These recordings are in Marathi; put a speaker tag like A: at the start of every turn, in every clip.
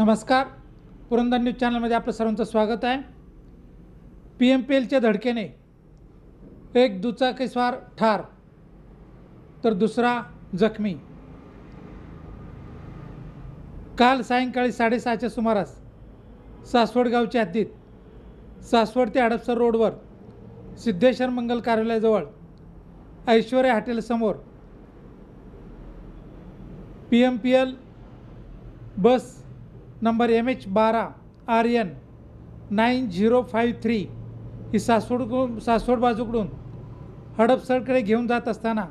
A: नमस्कार पुरंदर न्यूज चॅनलमध्ये आपलं सर्वांचं स्वागत आहे पी एम पी एलच्या धडकेने एक दुचाकीस्वार ठार तर दुसरा जखमी काल सायंकाळी साडेसहाच्या सुमारास सासवड गावच्या हद्दीत सासवड ते हडपसर रोडवर सिद्धेश्वर मंगल कार्यालयाजवळ ऐश्वर्या हॉटेलसमोर P M P L bus number M H बारा R N nine zero five three ही सासवड सासवड बाजूकडून हडपसरकडे घेऊन जात असताना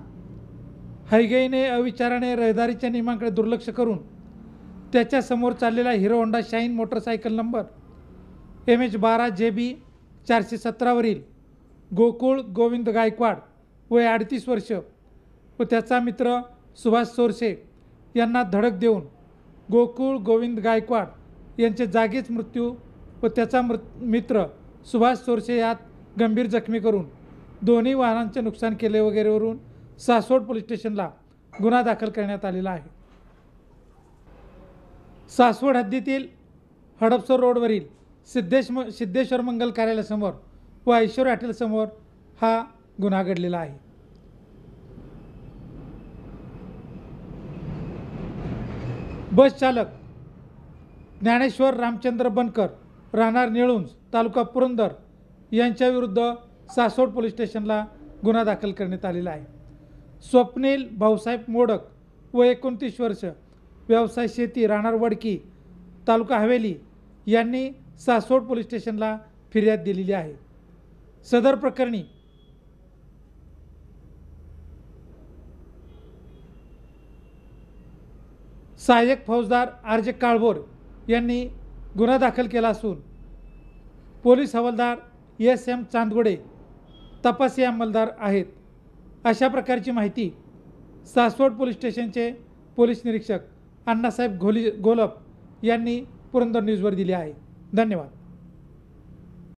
A: हैगईने अविचाराने रहदारीच्या नियमांकडे दुर्लक्ष करून त्याच्यासमोर चाललेला Hero Honda Shine motorcycle number M H बारा जे बी चारशे सतरावरील गोकुळ गोविंद गायकवाड वय अडतीस वर्ष व त्याचा मित्र सुभाष सोरसे यांना धडक देऊन गोकुळ गोविंद गायकवाड यांचे जागीच मृत्यू व त्याचा मृ मित्र सुभाष चोरसे यात गंभीर जखमी करून दोन्ही वाहनांचे नुकसान केले वगैरेवरून सासवड पोलीस स्टेशनला गुन्हा दाखल करण्यात आलेला आहे सासवड हद्दीतील हडपसर रोडवरील सिद्धेश सिद्धेश्वर मंगल कार्यालयासमोर व ऐश्वर हॉटेलसमोर हा गुन्हा घडलेला आहे बस चालक ज्ञानेश्वर रामचंद्र बनकर राहणार निळुंज तालुका पुरंदर यांच्याविरुद्ध सासवड पोलीस स्टेशनला गुन्हा दाखल करण्यात आलेला आहे स्वप्नील भाऊसाहेब मोडक व एकोणतीस वर्ष व्यवसाय शेती राहणार वडकी तालुका हवेली यांनी सासवड पोलीस स्टेशनला फिर्याद दिलेली आहे सदर प्रकरणी सहाय्यक फौजदार आर जे काळभोर यांनी गुन्हा दाखल केला असून पोलीस हवालदार एस एम चांदगुडे तपासी अंमलदार आहेत अशा प्रकारची माहिती सासवड पोलीस स्टेशनचे पोलीस निरीक्षक अण्णासाहेब घोली गोलप यांनी पुरंदर न्यूजवर दिली आहे धन्यवाद